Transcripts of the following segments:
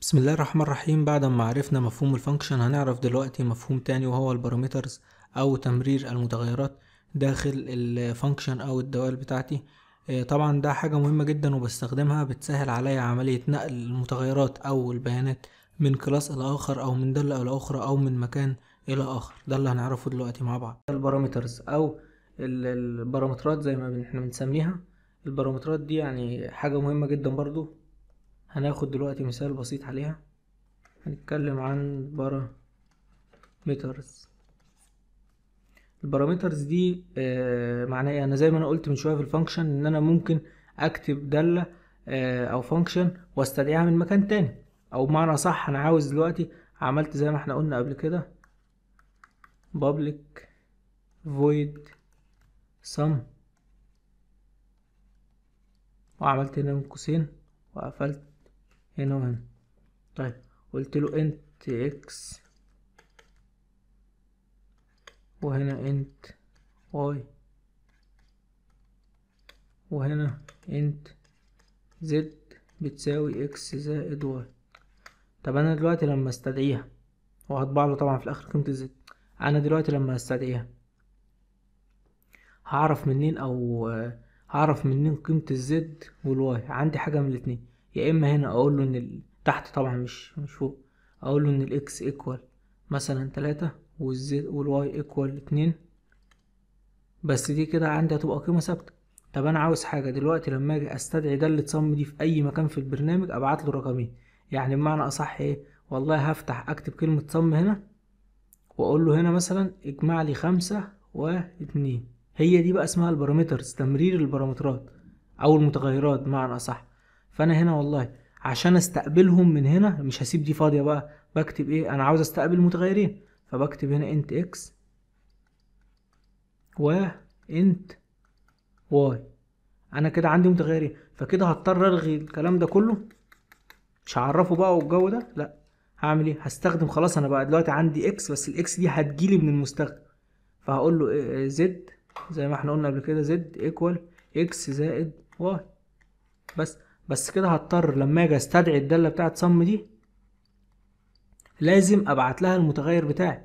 بسم الله الرحمن الرحيم بعد ما عرفنا مفهوم الفانكشن هنعرف دلوقتي مفهوم تاني وهو البارامترز او تمرير المتغيرات داخل الفانكشن او الدوال بتاعتي آه، طبعا ده حاجة مهمة جدا وبستخدمها بتسهل عليا عملية نقل المتغيرات او البيانات من كلاس الى اخر او من دالة الى اخرى او من مكان الى اخر ده اللي هنعرفه دلوقتي مع بعض البارامترز او البارامترات زي ما احنا بنسميها البارامترات دي يعني حاجة مهمة جدا برضو هناخد دلوقتي مثال بسيط عليها هنتكلم عن بارامترز البارامترز دي آه، معناها ايه انا زي ما انا قلت من شويه في الفانكشن ان انا ممكن اكتب داله آه، او فانكشن واستدعيها من مكان تاني او بمعنى صح انا عاوز دلوقتي عملت زي ما احنا قلنا قبل كده public void sum وعملت هنا من قوسين وقفلت ايه هنا وهنا طيب قلت له انت اكس وهنا انت واي وهنا انت زد بتساوي اكس زائد واي طب انا دلوقتي لما استدعيها وهطبع له طبعا في الاخر قيمة الزد انا دلوقتي لما استدعيها هعرف منين او هعرف منين قيمة الزد والواي عندي حاجة من الاتنين يا اما هنا اقول له ان تحت طبعا مش مش فوق اقول له ان الاكس ايكوال مثلا تلاتة والزد والواي ايكوال اتنين بس دي كده عندي هتبقى قيمة ثابتة طب انا عاوز حاجة دلوقتي لما اجي استدعي ده اللي اتصم دي في اي مكان في البرنامج ابعت له رقمين يعني بمعنى اصح ايه والله هفتح اكتب كلمة صم هنا واقول له هنا مثلا اجمع لي خمسة واتنين هي دي بقى اسمها البارامترز تمرير البارامترات او المتغيرات بمعنى اصح فانا هنا والله عشان استقبلهم من هنا مش هسيب دي فاضيه بقى بكتب ايه انا عاوز استقبل متغيرين فبكتب هنا انت اكس و انت واي انا كده عندي متغيرين فكده هضطر الغي الكلام ده كله مش هعرفه بقى والجو ده لا هعمل ايه هستخدم خلاص انا بقى دلوقتي عندي اكس بس الاكس دي هتجيلي من المستخدم فهقول له إيه؟, إيه زد زي ما احنا قلنا قبل كده زد ايكوال اكس زائد واي بس بس كده هضطر لما اجي استدعي الداله بتاعت صم دي لازم ابعت لها المتغير بتاعي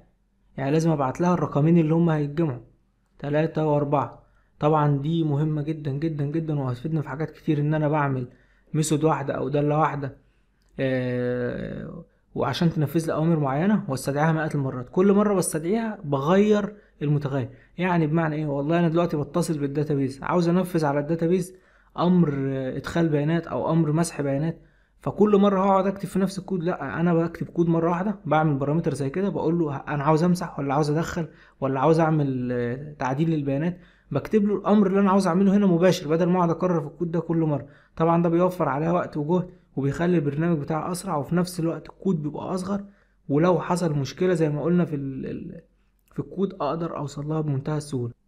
يعني لازم ابعت لها الرقمين اللي هما هيتجمعوا تلاتة واربعة طبعا دي مهمة جدا جدا جدا وهتفيدنا في حاجات كتير ان انا بعمل ميثود واحدة او دالة واحدة آه وعشان تنفذ لي اوامر معينة واستدعيها مئات المرات كل مرة بستدعيها بغير المتغير يعني بمعنى ايه والله انا دلوقتي بتصل بالداتابيز عاوز انفذ على الداتابيز امر ادخال بيانات او امر مسح بيانات فكل مره هقعد اكتب في نفس الكود لا انا بكتب كود مره واحده بعمل بارامتر زي كده بقول له انا عاوز امسح ولا عاوز ادخل ولا عاوز اعمل تعديل للبيانات بكتب له الامر اللي انا عاوز اعمله هنا مباشر بدل ما اقعد اكرر في الكود ده كل مره طبعا ده بيوفر عليا وقت وجهد وبيخلي البرنامج بتاعي اسرع وفي نفس الوقت الكود بيبقى اصغر ولو حصل مشكله زي ما قلنا في في الكود اقدر اوصل لها بمنتهى السهوله